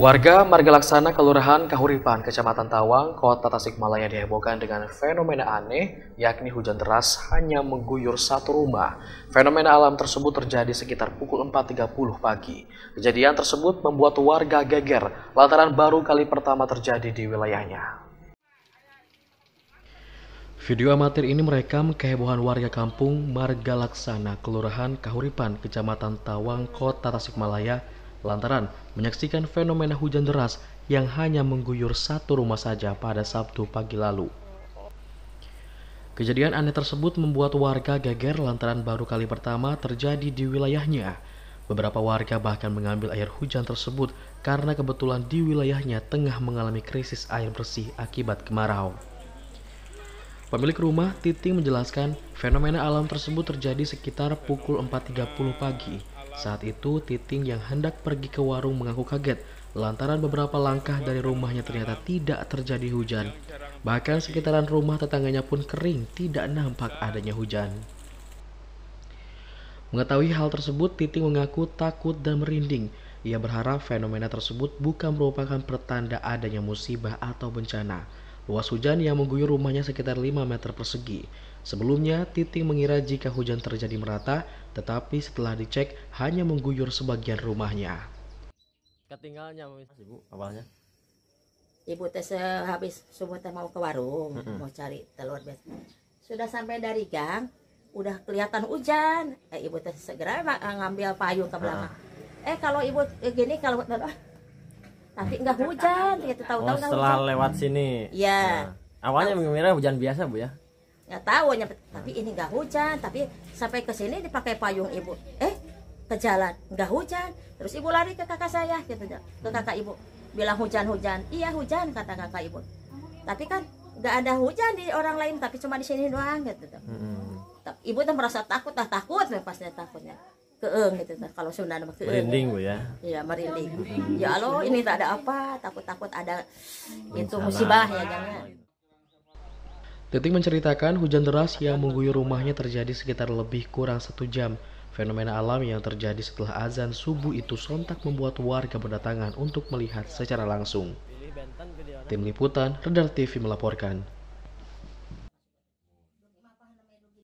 Warga Margalaksana Kelurahan Kahuripan, Kecamatan Tawang, Kota Tasikmalaya dihebohkan dengan fenomena aneh, yakni hujan deras hanya mengguyur satu rumah. Fenomena alam tersebut terjadi sekitar pukul 4.30 pagi. Kejadian tersebut membuat warga geger lantaran baru kali pertama terjadi di wilayahnya. Video amatir ini merekam kehebohan warga kampung Margalaksana, Kelurahan Kahuripan, Kecamatan Tawang, Kota Tasikmalaya lantaran menyaksikan fenomena hujan deras yang hanya mengguyur satu rumah saja pada Sabtu pagi lalu. Kejadian aneh tersebut membuat warga geger lantaran baru kali pertama terjadi di wilayahnya. Beberapa warga bahkan mengambil air hujan tersebut karena kebetulan di wilayahnya tengah mengalami krisis air bersih akibat kemarau. Pemilik rumah, Titi menjelaskan fenomena alam tersebut terjadi sekitar pukul 4.30 pagi saat itu, Titing yang hendak pergi ke warung mengaku kaget lantaran beberapa langkah dari rumahnya ternyata tidak terjadi hujan. Bahkan sekitaran rumah tetangganya pun kering, tidak nampak adanya hujan. Mengetahui hal tersebut, Titing mengaku takut dan merinding. Ia berharap fenomena tersebut bukan merupakan pertanda adanya musibah atau bencana. Luas hujan yang mengguyur rumahnya sekitar 5 meter persegi. Sebelumnya, Titing mengira jika hujan terjadi merata, tetapi setelah dicek hanya mengguyur sebagian rumahnya. Ketinggalannya Ibu awalnya. Ibu teh habis subuh teh mau ke warung, mm -hmm. mau cari telur bes. Sudah sampai dari gang, udah kelihatan hujan. Eh, ibu teh segera ngambil payung ke belakang. Ah. Eh kalau ibu eh, gini kalau ah, tapi enggak hujan gitu tahu-tahu oh, setelah hujan. lewat sini ya nah, awalnya mengira hujan biasa bu ya nggak tahu tapi ini enggak hujan tapi sampai ke sini dipakai payung ibu eh ke jalan enggak hujan terus ibu lari ke kakak saya gitu ke kakak ibu bilang hujan-hujan iya hujan kata kakak ibu tapi kan enggak ada hujan di orang lain tapi cuma di sini doang gitu Hmm. ibu tuh merasa takut lah takut lepasnya takutnya keeng gitu nah, kalau Sunda nama keeng merinding bu ya iya merinding hmm. ya lo ini tak ada apa takut takut ada Masalah. itu musibah ya jangan Titik menceritakan hujan deras yang mengguyur rumahnya terjadi sekitar lebih kurang satu jam. Fenomena alam yang terjadi setelah azan subuh itu sontak membuat warga berdatangan untuk melihat secara langsung. Tim Liputan, Redar TV melaporkan.